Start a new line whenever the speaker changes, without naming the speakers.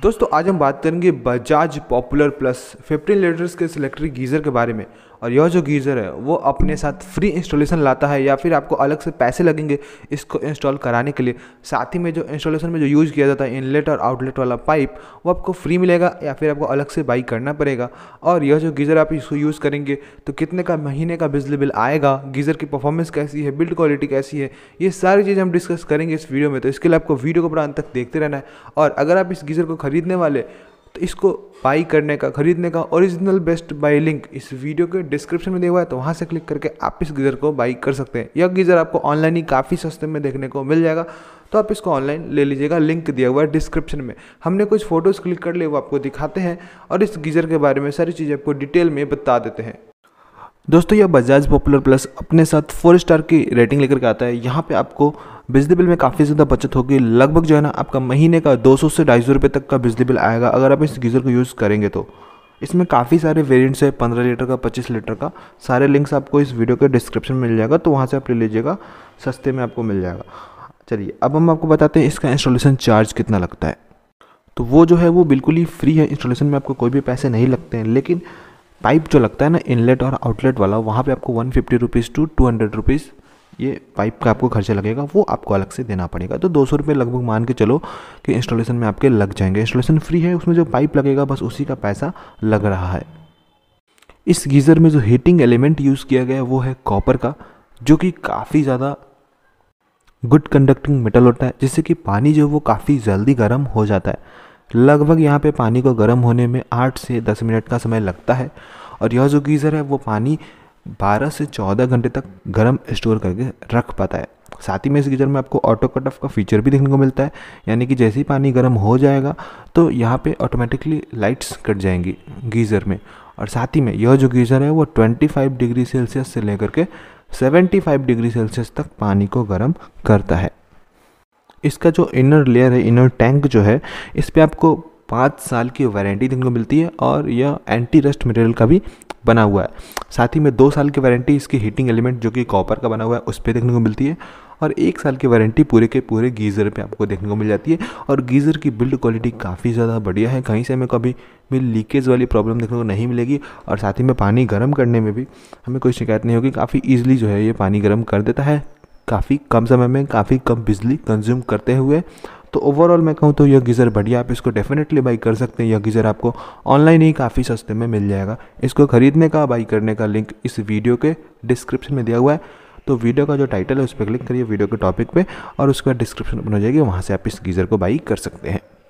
दोस्तों आज हम बात करेंगे बजाज पॉपुलर प्लस 15 लीटर्स के इस इलेक्ट्रिक गीज़र के बारे में और यह जो गीज़र है वो अपने साथ फ्री इंस्टॉलेशन लाता है या फिर आपको अलग से पैसे लगेंगे इसको इंस्टॉल कराने के लिए साथ ही में जो इंस्टॉलेशन में जो यूज़ किया जाता है इनलेट और आउटलेट वाला पाइप वो आपको फ्री मिलेगा या फिर आपको अलग से बाई करना पड़ेगा और यह जो गीज़र आप इसको यूज़ करेंगे तो कितने का महीने का बिजली बिल आएगा गीज़र की परफॉर्मेंस कैसी है बिल्ड क्वालिटी कैसी है ये सारी चीज़ें हम डिस्कस करेंगे इस वीडियो में तो इसके लिए आपको वीडियो को पूरा अंत तक देखते रहना है और अगर आप इस गीज़र को खरीदने वाले तो इसको बाई करने का खरीदने का ओरिजिनल बेस्ट बाई लिंक इस वीडियो के डिस्क्रिप्शन में दिया हुआ है तो वहाँ से क्लिक करके आप इस गीज़र को बाई कर सकते हैं यह गीज़र आपको ऑनलाइन ही काफ़ी सस्ते में देखने को मिल जाएगा तो आप इसको ऑनलाइन ले लीजिएगा लिंक दिया हुआ है डिस्क्रिप्शन में हमने कुछ फ़ोटोज़ क्लिक कर लिए वो आपको दिखाते हैं और इस गीज़र के बारे में सारी चीज़ें आपको डिटेल में बता देते हैं दोस्तों यह बजाज पॉपुलर प्लस अपने साथ फोर स्टार की रेटिंग लेकर के आता है यहाँ पे आपको बिजली बिल में काफ़ी ज़्यादा बचत होगी लगभग जो है ना आपका महीने का 200 से ढाई सौ तक का बिजली बिल आएगा अगर आप इस गीज़र को यूज़ करेंगे तो इसमें काफ़ी सारे वेरिएंट्स है पंद्रह लीटर का पच्चीस लीटर का सारे लिंक्स आपको इस वीडियो के डिस्क्रिप्शन में मिल जाएगा तो वहाँ से आप ले लीजिएगा सस्ते में आपको मिल जाएगा चलिए अब हम आपको बताते हैं इसका इंस्टॉलेशन चार्ज कितना लगता है तो वो जो है वो बिल्कुल ही फ्री है इंस्टॉलेशन में आपको कोई भी पैसे नहीं लगते हैं लेकिन पाइप जो लगता है ना इनलेट और आउटलेट वाला वहाँ पे आपको one fifty rupees two two hundred rupees ये पाइप का आपको खर्चा लगेगा वो आपको अलग से देना पड़ेगा तो दो सौ रुपये लगभग मान के चलो कि इंस्टॉलेशन में आपके लग जाएंगे इंस्टॉलेशन फ्री है उसमें जो पाइप लगेगा बस उसी का पैसा लग रहा है इस गीज़र में जो हीटिंग एलिमेंट यूज़ किया गया है वो है कॉपर का जो कि काफ़ी ज़्यादा गुड कंडक्टिंग मेटल होता है जिससे कि पानी जो वो काफ़ी जल्दी गर्म हो जाता है लगभग यहाँ पे पानी को गर्म होने में आठ से दस मिनट का समय लगता है और यह जो गीज़र है वो पानी 12 से 14 घंटे तक गर्म स्टोर करके रख पाता है साथ ही में इस गीजर में आपको ऑटो कट ऑफ का फीचर भी देखने को मिलता है यानी कि जैसे ही पानी गर्म हो जाएगा तो यहाँ पे ऑटोमेटिकली लाइट्स कट जाएंगी गीज़र में और साथ ही में यह जो गीज़र है वो 25 डिग्री सेल्सियस से लेकर के 75 डिग्री सेल्सियस तक पानी को गर्म करता है इसका जो इनर लेयर है इनर टैंक जो है इस पर आपको पाँच साल की वारंटी देखने को मिलती है और यह एंटी रस्ट मटेरियल का भी बना हुआ है साथ ही में दो साल की वारंटी इसकी हीटिंग एलिमेंट जो कि कॉपर का बना हुआ है उस पर देखने को मिलती है और एक साल की वारंटी पूरे के पूरे गीज़र पे आपको देखने को मिल जाती है और गीज़र की बिल्ड क्वालिटी काफ़ी ज़्यादा बढ़िया है कहीं से हमें कभी भी लीकेज वाली प्रॉब्लम देखने को नहीं मिलेगी और साथ ही में पानी गर्म करने में भी हमें कोई शिकायत नहीं होगी काफ़ी ईजिली जो है ये पानी गर्म कर देता है काफ़ी कम समय में काफ़ी कम बिजली कंज्यूम करते हुए तो ओवरऑल मैं कहूँ तो यह गीज़र बढ़िया आप इसको डेफिनेटली बाई कर सकते हैं यह गीज़र आपको ऑनलाइन ही काफ़ी सस्ते में मिल जाएगा इसको खरीदने का बाई करने का लिंक इस वीडियो के डिस्क्रिप्शन में दिया हुआ है तो वीडियो का जो टाइटल है उस पर क्लिक करिए वीडियो के टॉपिक पे और उसके बाद डिस्क्रिप्शन बन हो जाएगी वहाँ से आप इस गीज़र को बाई कर सकते हैं